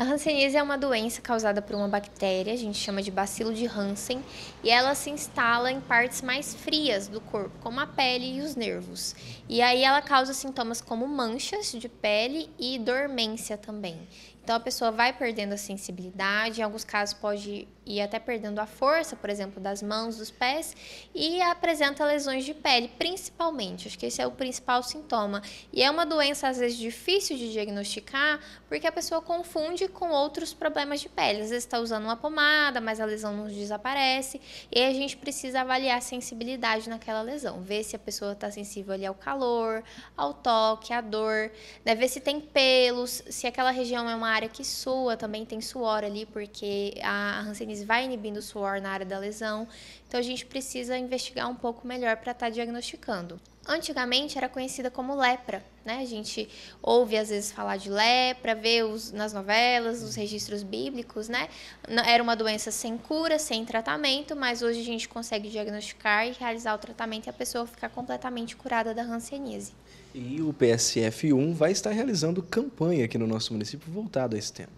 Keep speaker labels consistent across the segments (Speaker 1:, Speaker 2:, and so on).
Speaker 1: A hanseníase é uma doença causada por uma bactéria, a gente chama de bacilo de Hansen, e ela se instala em partes mais frias do corpo, como a pele e os nervos. E aí ela causa sintomas como manchas de pele e dormência também. Então a pessoa vai perdendo a sensibilidade, em alguns casos pode ir até perdendo a força, por exemplo, das mãos, dos pés, e apresenta lesões de pele, principalmente. Acho que esse é o principal sintoma. E é uma doença às vezes difícil de diagnosticar, porque a pessoa confunde com outros problemas de pele. Às vezes está usando uma pomada, mas a lesão não desaparece, e a gente precisa avaliar a sensibilidade naquela lesão, ver se a pessoa está sensível ali ao calor, ao toque, à dor, né? ver se tem pelos, se aquela região é uma área que sua, também tem suor ali, porque a Hansenis vai inibindo o suor na área da lesão. Então a gente precisa investigar um pouco melhor para estar tá diagnosticando antigamente era conhecida como lepra, né? A gente ouve às vezes falar de lepra, vê os, nas novelas, nos registros bíblicos, né? Era uma doença sem cura, sem tratamento, mas hoje a gente consegue diagnosticar e realizar o tratamento e a pessoa ficar completamente curada da hanseníase.
Speaker 2: E o PSF1 vai estar realizando campanha aqui no nosso município voltado a esse tema.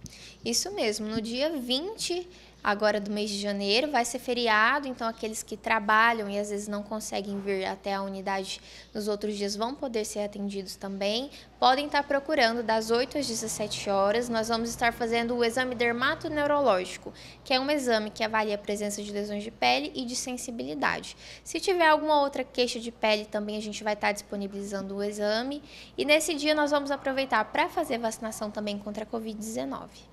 Speaker 1: Isso mesmo, no dia 20 agora do mês de janeiro vai ser feriado, então aqueles que trabalham e às vezes não conseguem vir até a unidade nos outros dias vão poder ser atendidos também. Podem estar procurando das 8 às 17 horas. Nós vamos estar fazendo o exame dermatoneurológico, que é um exame que avalia a presença de lesões de pele e de sensibilidade. Se tiver alguma outra queixa de pele, também a gente vai estar disponibilizando o exame. E nesse dia nós vamos aproveitar para fazer vacinação também contra a Covid-19.